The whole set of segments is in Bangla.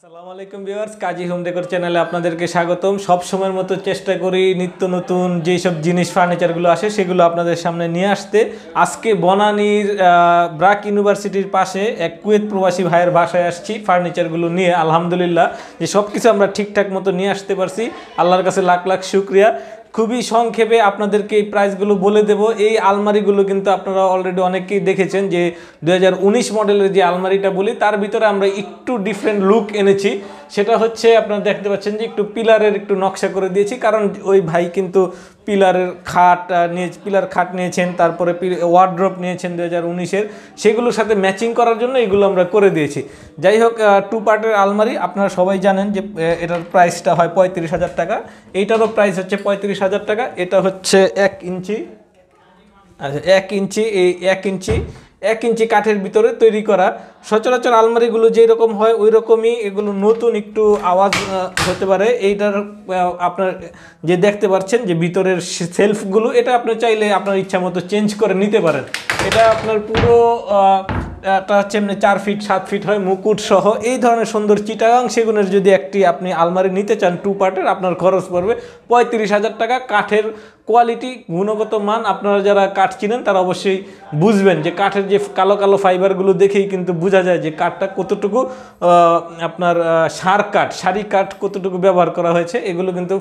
আসসালামু আলাইকুম ভিউয়ার্স কাজী হোম ডেকোর চ্যানেলে আপনাদেরকে স্বাগতম সব সময়ের মতো চেষ্টা করি নিত্য নতুন সব জিনিস ফার্নিচারগুলো আসে সেগুলো আপনাদের সামনে নিয়ে আসতে আজকে বনানীর ব্রাক ইউনিভার্সিটির পাশে এক কুয়েত প্রবাসী ভাইয়ের বাসায় আসছি ফার্নিচারগুলো নিয়ে আলহামদুলিল্লাহ যে সব কিছু আমরা ঠিকঠাক মতো নিয়ে আসতে পারছি আল্লাহর কাছে লাখ লাখ শুক্রিয়া খুবই সংক্ষেপে আপনাদেরকে এই প্রাইসগুলো বলে দেব এই আলমারিগুলো কিন্তু আপনারা অলরেডি অনেকেই দেখেছেন যে দু মডেলের যে আলমারিটা বলি তার ভিতরে আমরা একটু ডিফারেন্ট লুক এনেছি সেটা হচ্ছে আপনারা দেখতে পাচ্ছেন যে একটু পিলারের একটু নকশা করে দিয়েছি কারণ ওই ভাই কিন্তু পিলারের খাট নিয়ে পিলার খাট নিয়েছেন তারপরে ওয়ার্ড্রপ নিয়েছেন দু হাজার উনিশের সেগুলোর সাথে ম্যাচিং করার জন্য এগুলো আমরা করে দিয়েছি যাই হোক টু পার্টের আলমারি আপনারা সবাই জানেন যে এটার প্রাইসটা হয় পঁয়ত্রিশ হাজার টাকা এইটারও প্রাইস হচ্ছে পঁয়ত্রিশ হাজার টাকা এটা হচ্ছে এক ইঞ্চি আচ্ছা এক ইঞ্চি এই এক ইঞ্চি এক ইঞ্চি কাঠের ভিতরে তৈরি করা সচরাচর আলমারিগুলো যেরকম রকম হয় ওই রকমই এগুলো নতুন একটু আওয়াজ হতে পারে এইটার আপনার যে দেখতে পাচ্ছেন যে ভিতরের সেলফগুলো এটা আপনি চাইলে আপনার ইচ্ছা মতো চেঞ্জ করে নিতে পারেন এটা আপনার পুরো একটা হচ্ছে এমনি চার ফিট সাত ফিট হয় মুকুট সহ এই ধরনের সুন্দর চিটাগাং সেগুনের যদি একটি আপনি আলমারি নিতে চান টু পার্টের আপনার খরচ পড়বে পঁয়ত্রিশ হাজার টাকা কাঠের কোয়ালিটি গুণগত মান আপনারা যারা কাঠ কিনেন তারা অবশ্যই বুঝবেন যে কাঠের যে কালো কালো ফাইবারগুলো দেখেই কিন্তু বোঝা যায় যে কাঠটা কতটুকু আপনার সার কাঠ সারি কাঠ কতটুকু ব্যবহার করা হয়েছে এগুলো কিন্তু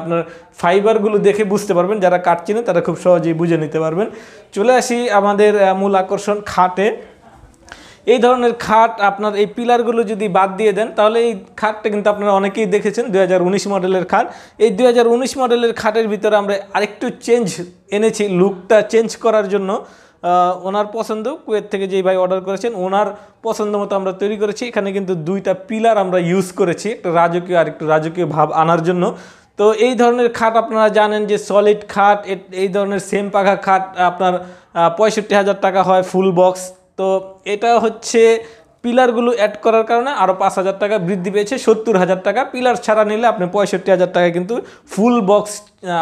আপনার ফাইবারগুলো দেখে বুঝতে পারবেন যারা কাঠ চিনে তারা খুব সহজেই বুঝে নিতে পারবেন চলে আসি আমাদের মূল আকর্ষণ খাটে এই ধরনের খাট আপনার এই পিলারগুলো যদি বাদ দিয়ে দেন তাহলে এই খাটটা কিন্তু আপনারা অনেকেই দেখেছেন দু মডেলের খাট এই দু মডেলের খাটের ভিতরে আমরা আরেকটু চেঞ্জ এনেছি লুকটা চেঞ্জ করার জন্য ওনার পছন্দ কুয়েত থেকে যেই ভাই অর্ডার করেছেন ওনার পছন্দ মতো আমরা তৈরি করেছি এখানে কিন্তু দুইটা পিলার আমরা ইউজ করেছি একটা রাজকীয় আর একটু রাজকীয় ভাব আনার জন্য তো এই ধরনের খাট আপনারা জানেন যে সলিড খাট এই ধরনের সেম পাখা খাট আপনার পঁয়ষট্টি হাজার টাকা হয় ফুল বক্স তো এটা হচ্ছে পিলারগুলো অ্যাড করার কারণে আরও পাঁচ হাজার টাকা বৃদ্ধি পেয়েছে সত্তর হাজার টাকা পিলার ছাড়া নিলে আপনি পঁয়ষট্টি হাজার টাকা কিন্তু ফুল বক্স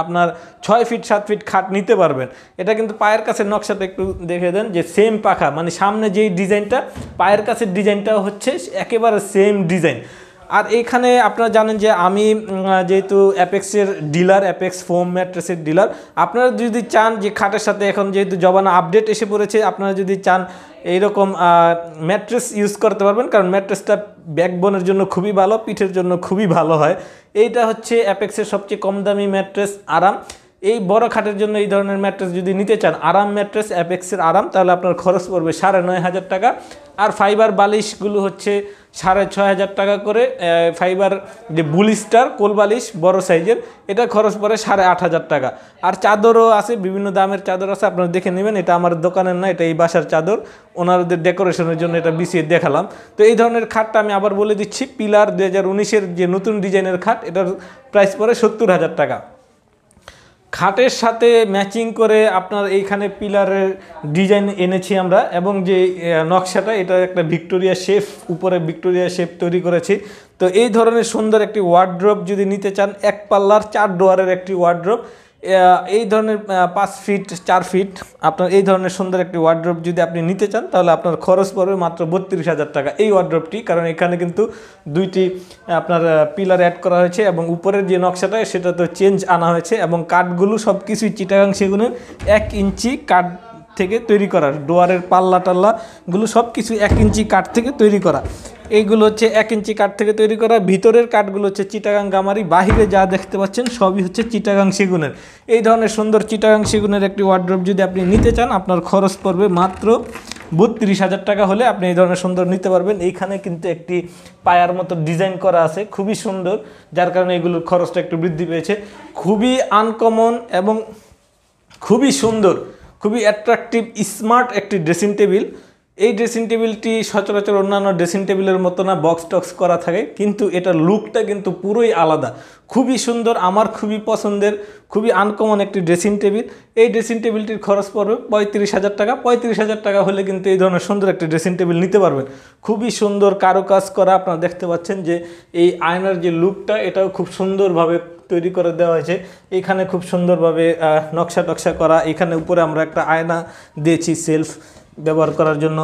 আপনার ছয় ফিট সাত ফিট খাট নিতে পারবেন এটা কিন্তু পায়ের কাছে নকশাটা একটু দেখে দেন যে সেম পাখা মানে সামনে যেই ডিজাইনটা পায়ের কাছে ডিজাইনটা হচ্ছে একেবারে সেম ডিজাইন আর এইখানে আপনারা জানেন যে আমি যেহেতু অ্যাপেক্সের ডিলার অ্যাপেক্স ফোম ম্যাট্রেসের ডিলার আপনারা যদি চান যে খাটের সাথে এখন যেহেতু জবানা আপডেট এসে পড়েছে আপনারা যদি চান এইরকম ম্যাট্রেস ইউজ করতে পারবেন কারণ ম্যাট্রেসটা ব্যাকবোনের জন্য খুবই ভালো পিঠের জন্য খুবই ভালো হয় এইটা হচ্ছে অ্যাপেক্সের সবচেয়ে কম দামি ম্যাট্রেস আরাম এই বড় খাটের জন্য এই ধরনের ম্যাট্রেস যদি নিতে চান আরাম ম্যাট্রেস অ্যাপেক্সের আরাম তাহলে আপনার খরচ পড়বে সাড়ে নয় হাজার টাকা আর ফাইবার বালিশগুলো হচ্ছে সাড়ে ছয় হাজার টাকা করে ফাইবার যে বুলিস্টার কোল বালিশ বড় সাইজের এটা খরচ পড়ে সাড়ে আট হাজার টাকা আর চাদরও আছে বিভিন্ন দামের চাদর আছে আপনারা দেখে নেবেন এটা আমার দোকানের না এটা এই বাসার চাদর ওনারদের ডেকোরেশনের জন্য এটা বিছিয়ে দেখালাম তো এই ধরনের খাটটা আমি আবার বলে দিচ্ছি পিলার দু হাজার যে নতুন ডিজাইনের খাট এটার প্রাইস পড়ে সত্তর হাজার টাকা খাটের সাথে ম্যাচিং করে আপনার এইখানে পিলারের ডিজাইন এনেছি আমরা এবং যে নকশাটা এটা একটা ভিক্টোরিয়া শেপ উপরে ভিক্টোরিয়া শেপ তৈরি করেছি তো এই ধরনের সুন্দর একটি ওয়ার্ড্রপ যদি নিতে চান এক পাল্লার চার ডোয়ারের একটি ওয়ার্ড্রপ এই ধরনের পাঁচ ফিট চার ফিট আপনার এই ধরনের সুন্দর একটি ওয়ার্ড্রপ যদি আপনি নিতে চান তাহলে আপনার খরচ পড়বে মাত্র বত্রিশ হাজার টাকা এই ওয়ার্ড্রপটি কারণ এখানে কিন্তু দুইটি আপনার পিলার অ্যাড করা হয়েছে এবং উপরের যে নকশাটা সেটা তো চেঞ্জ আনা হয়েছে এবং কাঠগুলো সব কিছুই চিটাগাং সেগুনের এক ইঞ্চি কাঠ থেকে তৈরি করা ডোয়ারের পাল্লা টাল্লাগুলো সব কিছু এক ইঞ্চি কাঠ থেকে তৈরি করা এইগুলো হচ্ছে এক ইঞ্চি কাঠ থেকে তৈরি করা ভিতরের কাঠগুলো হচ্ছে চিটাগাং গামারি বাহিরে যা দেখতে পাচ্ছেন সবই হচ্ছে চিটাগাং সেগুনের এই ধরনের সুন্দর চিটাগাং সেগুনের একটি ওয়ার্ড্রপ যদি আপনি নিতে চান আপনার খরচ পড়বে মাত্র বত্রিশ হাজার টাকা হলে আপনি এই ধরনের সুন্দর নিতে পারবেন এইখানে কিন্তু একটি পায়ার মতো ডিজাইন করা আছে খুবই সুন্দর যার কারণে এগুলোর খরচটা একটু বৃদ্ধি পেয়েছে খুবই আনকমন এবং খুবই সুন্দর খুবই অ্যাট্রাকটিভ স্মার্ট একটি ড্রেসিং টেবিল এই ড্রেসিং টেবিলটি সচরাচর অন্যান্য ড্রেসিং টেবিলের মতো না বক্স টক্স করা থাকে কিন্তু এটার লুকটা কিন্তু পুরোই আলাদা খুবই সুন্দর আমার খুবই পছন্দের খুবই আনকমন একটি ড্রেসিং টেবিল এই ড্রেসিং টেবিলটির খরচ পড়বে পঁয়ত্রিশ হাজার টাকা পঁয়ত্রিশ হাজার টাকা হলে কিন্তু এই ধরনের সুন্দর একটি ড্রেসিং টেবিল নিতে পারবেন খুবই সুন্দর কারুকাজ করা আপনারা দেখতে পাচ্ছেন যে এই আয়নার যে লুকটা এটাও খুব সুন্দরভাবে তৈরি করে দেওয়া হয়েছে এখানে খুব সুন্দরভাবে নকশা টকশা করা এখানে উপরে আমরা একটা আয়না দিয়েছি সেলফ ব্যবহার করার জন্য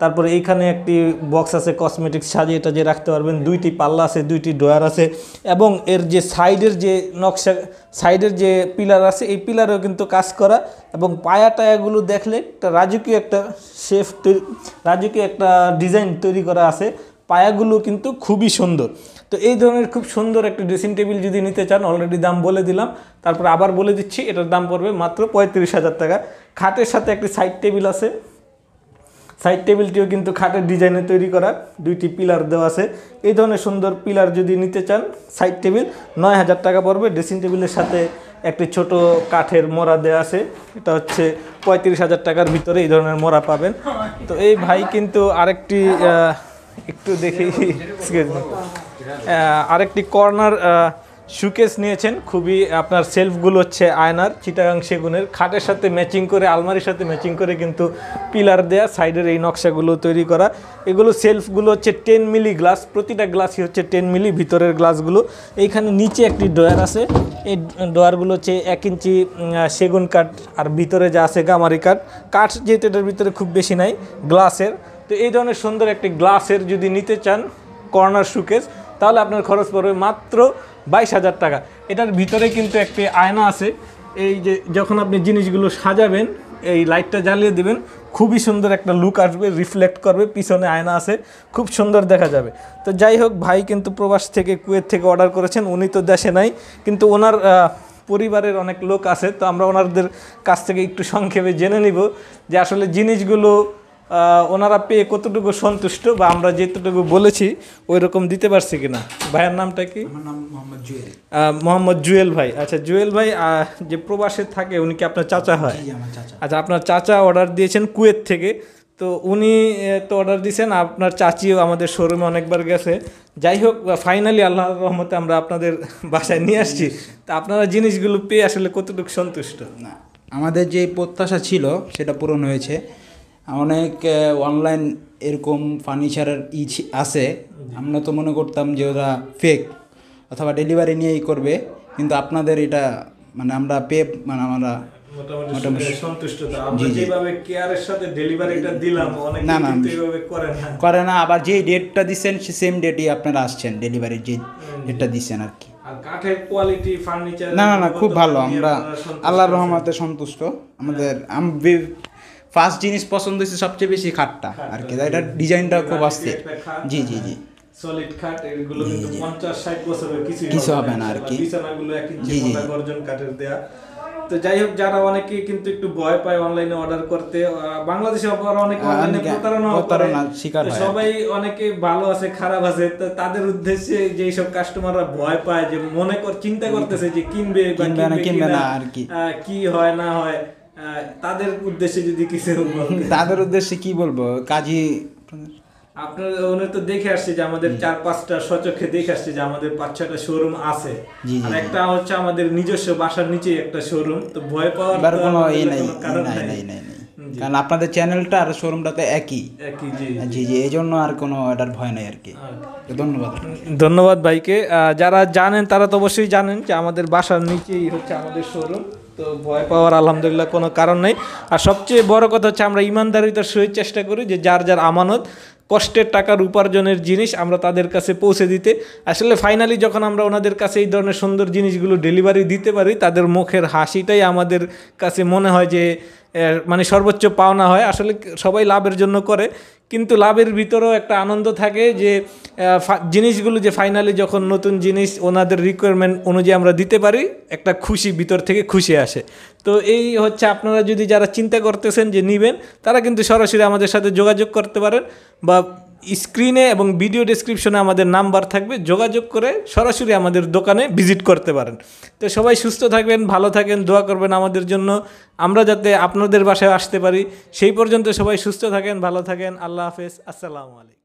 তারপরে এইখানে একটি বক্স আছে কসমেটিক্স সাজিয়ে এটা যে রাখতে পারবেন দুইটি পাল্লা আছে দুইটি ড্রয়ার আছে এবং এর যে সাইডের যে নকশা সাইডের যে পিলার আছে এই পিলারেও কিন্তু কাজ করা এবং পায়া টায়াগুলো দেখলে একটা রাজকীয় একটা শেফ রাজকীয় একটা ডিজাইন তৈরি করা আছে পায়াগুলো কিন্তু খুবই সুন্দর তো এই ধরনের খুব সুন্দর একটা ড্রেসিং টেবিল যদি নিতে চান অলরেডি দাম বলে দিলাম তারপর আবার বলে দিচ্ছি এটার দাম পড়বে মাত্র পঁয়ত্রিশ হাজার টাকা খাটের সাথে একটি সাইড টেবিল আছে সাইড টেবিলটিও কিন্তু খাটের ডিজাইনে তৈরি করা দুইটি পিলার দেওয়া আছে এই ধরনের সুন্দর পিলার যদি নিতে চান সাইড টেবিল নয় হাজার টাকা পড়বে ড্রেসিং টেবিলের সাথে একটি ছোট কাঠের মোড়া দেওয়া আছে এটা হচ্ছে পঁয়ত্রিশ হাজার টাকার ভিতরে এই ধরনের মোড়া পাবেন তো এই ভাই কিন্তু আরেকটি একটু দেখি আরেকটি কর্নার শুকেস নিয়েছেন খুবই আপনার সেলফগুলো হচ্ছে আয়নার চিটাগাং সেগুনের খাটের সাথে ম্যাচিং করে আলমারির সাথে ম্যাচিং করে কিন্তু পিলার দেয়া সাইডের এই নকশাগুলো তৈরি করা এগুলো সেলফগুলো হচ্ছে টেন মিলি গ্লাস প্রতিটা গ্লাসই হচ্ছে টেন মিলি ভিতরের গ্লাসগুলো এইখানে নিচে একটি ডয়ার আছে এই ডয়ারগুলো হচ্ছে এক ইঞ্চি সেগুন কাঠ আর ভিতরে যা আছে গামারি কাঠ কাঠ যেহেতু এটার ভিতরে খুব বেশি নাই গ্লাসের তো এই ধরনের সুন্দর একটি গ্লাসের যদি নিতে চান কর্নার শুকেস তাহলে আপনার খরচ পড়বে মাত্র বাইশ হাজার টাকা এটার ভিতরে কিন্তু একটি আয়না আছে এই যে যখন আপনি জিনিসগুলো সাজাবেন এই লাইটটা জ্বালিয়ে দেবেন খুবই সুন্দর একটা লুক আসবে রিফ্লেক্ট করবে পিছনে আয়না আছে খুব সুন্দর দেখা যাবে তো যাই হোক ভাই কিন্তু প্রবাস থেকে কুয়েত থেকে অর্ডার করেছেন উনি তো দেশে নাই কিন্তু ওনার পরিবারের অনেক লোক আছে তো আমরা ওনাদের কাছ থেকে একটু সংক্ষেপে জেনে নিব যে আসলে জিনিসগুলো ওনারা পেয়ে কতটুকু সন্তুষ্ট বা আমরা যেতটুকু বলেছি ওই রকম দিতে পারছি কিনা ভাইয়ের নামটা কি মোহাম্মদ জুয়েল ভাই আচ্ছা জুয়েল ভাই যে প্রবাসে থাকে উনি কি আপনার চাচা হয় আচ্ছা আপনার চাচা অর্ডার দিয়েছেন কুয়েত থেকে তো উনি তো অর্ডার দিয়েছেন আপনার চাচিও আমাদের শোরুমে অনেকবার গেছে যাই হোক ফাইনালি আল্লাহ রহমতে আমরা আপনাদের বাসায় নিয়ে আসছি তা আপনারা জিনিসগুলো পেয়ে আসলে কতটুকু সন্তুষ্ট না আমাদের যে প্রত্যাশা ছিল সেটা পূরণ হয়েছে অনেক অনলাইন এরকম ফার্নিচারের ই আছে আমরা তো মনে করতাম যে ওরা ফেক অথবা ডেলিভারি নিয়েই করবে কিন্তু আপনাদের এটা মানে আমরা পে মানে আমরা করে না আবার ডেটটা দিচ্ছেন সেম ডেটই আপনারা আসছেন যে ডেটটা দিচ্ছেন আর কি কোয়ালিটি না না না খুব ভালো আমরা আল্লাহর রহমতে সন্তুষ্ট আমাদের ফার্স্ট জিনিস পছন্দ হয়েছে সবচেয়ে বেশি খাটটা আর কি এটা ডিজাইনটা খুব অস্থির জি জি জি বাংলাদেশে সবাই অনেকে ভালো আছে খারাপ আছে তাদের উদ্দেশ্যে যে সব কাস্টমাররা ভয় পায় যে মনে কর চিন্তা করতেছে যে কিনবে কিনবে না আর কি হয় না হয় তাদের উদ্দেশ্যে যদি কিছু তাদের উদ্দেশ্যে কি বলবো কাজী আপনার উনি তো দেখে আসছে যে আমাদের চার পাঁচটা সচক্ষে দেখে আসছে যে আমাদের পাঁচ ছটা শোরুম আছে আর একটা হচ্ছে আমাদের নিজস্ব বাসার নিচেই একটা শোরুম তো ভয় পাওয়ার কোনো কারণ নাই কারণ আপনাদের চ্যানেলটা আর শোরুমটা তো একই হ্যাঁ, জি জি এই জন্য আর কোনো এটার ভয় নাই আর কি আচ্ছা। ধন্যবাদ ধন্যবাদ ভাইকে যারা জানেন তারা তো অবশ্যই জানেন যে আমাদের বাসার নিচেই হচ্ছে আমাদের শোরুম তো ভয় পাওয়ার আলহামদুলিল্লাহ কোনো কারণ নেই আর সবচেয়ে বড় কথা হচ্ছে আমরা ইমানদারিতার সহিত চেষ্টা করি যে যার যার আমানত কষ্টের টাকার উপার্জনের জিনিস আমরা তাদের কাছে পৌঁছে দিতে আসলে ফাইনালি যখন আমরা ওনাদের কাছে এই ধরনের সুন্দর জিনিসগুলো ডেলিভারি দিতে পারি তাদের মুখের হাসিটাই আমাদের কাছে মনে হয় যে মানে সর্বোচ্চ পাওনা হয় আসলে সবাই লাভের জন্য করে কিন্তু লাভের ভিতরেও একটা আনন্দ থাকে যে জিনিসগুলো যে ফাইনালি যখন নতুন জিনিস ওনাদের রিকোয়ারমেন্ট অনুযায়ী আমরা দিতে পারি একটা খুশি ভিতর থেকে খুশি আসে তো এই হচ্ছে আপনারা যদি যারা চিন্তা করতেছেন যে নিবেন তারা কিন্তু সরাসরি আমাদের সাথে যোগাযোগ করতে পারেন বা স্ক্রিনে এবং ভিডিও ডিসক্রিপশনে আমাদের নাম্বার থাকবে যোগাযোগ করে সরাসরি আমাদের দোকানে ভিজিট করতে পারেন তো সবাই সুস্থ থাকবেন ভালো থাকেন দোয়া করবেন আমাদের জন্য আমরা যাতে আপনাদের বাসায় আসতে পারি সেই পর্যন্ত সবাই সুস্থ থাকেন ভালো থাকেন আল্লাহ হাফেজ আসসালামু আলাইকুম